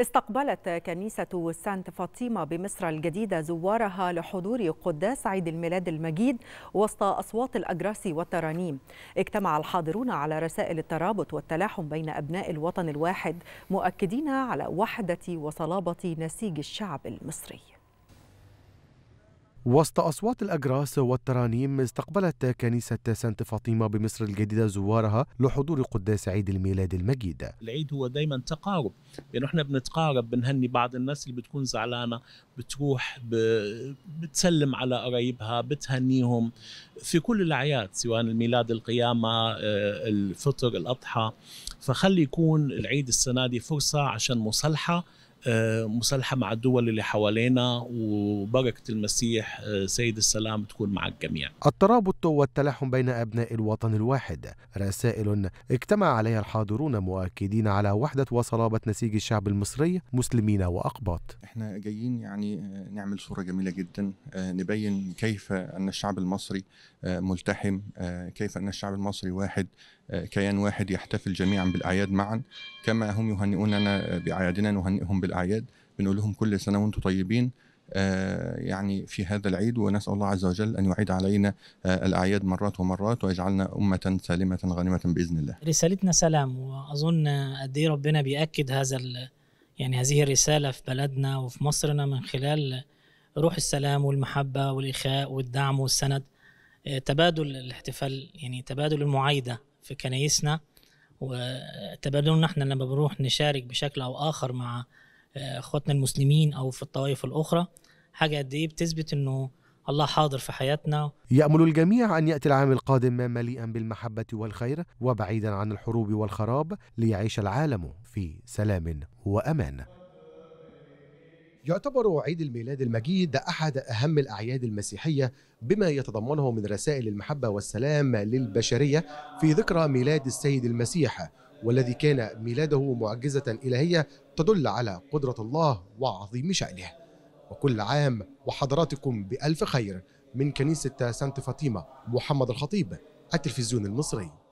استقبلت كنيسة سانت فاطمة بمصر الجديدة زوارها لحضور قداس عيد الميلاد المجيد وسط أصوات الأجراس والترانيم اجتمع الحاضرون على رسائل الترابط والتلاحم بين أبناء الوطن الواحد مؤكدين على وحدة وصلابة نسيج الشعب المصري وسط أصوات الأجراس والترانيم استقبلت كنيسة سانت فاطمة بمصر الجديدة زوارها لحضور قداس عيد الميلاد المجيد العيد هو دايما تقارب يعني احنا بنتقارب بنهني بعض الناس اللي بتكون زعلانة بتروح بتسلم على قرايبها بتهنيهم في كل الأعياد سواء الميلاد القيامة آه، الفطر الأضحى فخلي يكون العيد السنة دي فرصة عشان مصالحة آه، مصالحه مع الدول اللي حوالينا وبركه المسيح آه، سيد السلام تكون مع الجميع. الترابط والتلاحم بين ابناء الوطن الواحد رسائل اجتمع عليها الحاضرون مؤكدين على وحده وصلابه نسيج الشعب المصري مسلمين واقباط. احنا جايين يعني آه، نعمل صوره جميله جدا نبين كيف ان الشعب المصري ملتحم كيف ان الشعب المصري واحد كيان واحد يحتفل جميعا بالاعياد معا كما هم يهنئوننا باعيادنا نهنئهم بالاعياد بنقول لهم كل سنه وانتم طيبين آه، يعني في هذا العيد ونسأل الله عز وجل أن يعيد علينا آه، الأعياد مرات ومرات ويجعلنا أمة سالمة غانمة بإذن الله رسالتنا سلام وأظن قد إيه ربنا بيأكد هذا يعني هذه الرسالة في بلدنا وفي مصرنا من خلال روح السلام والمحبة والإخاء والدعم والسند آه، تبادل الاحتفال يعني تبادل المعايدة في كنايسنا وتبادلنا احنا لما بنروح نشارك بشكل أو آخر مع اخواتنا آه، المسلمين او في الطوائف الاخرى حاجه قد ايه بتثبت انه الله حاضر في حياتنا يأمل الجميع أن يأتي العام القادم مليئا بالمحبة والخير وبعيدا عن الحروب والخراب ليعيش العالم في سلام وأمان يعتبر عيد الميلاد المجيد أحد أهم الأعياد المسيحية بما يتضمنه من رسائل المحبة والسلام للبشرية في ذكرى ميلاد السيد المسيح والذي كان ميلاده معجزة إلهية تدل على قدرة الله وعظيم شأنه وكل عام وحضراتكم بألف خير من كنيسة سانت فاطمة محمد الخطيب التلفزيون المصري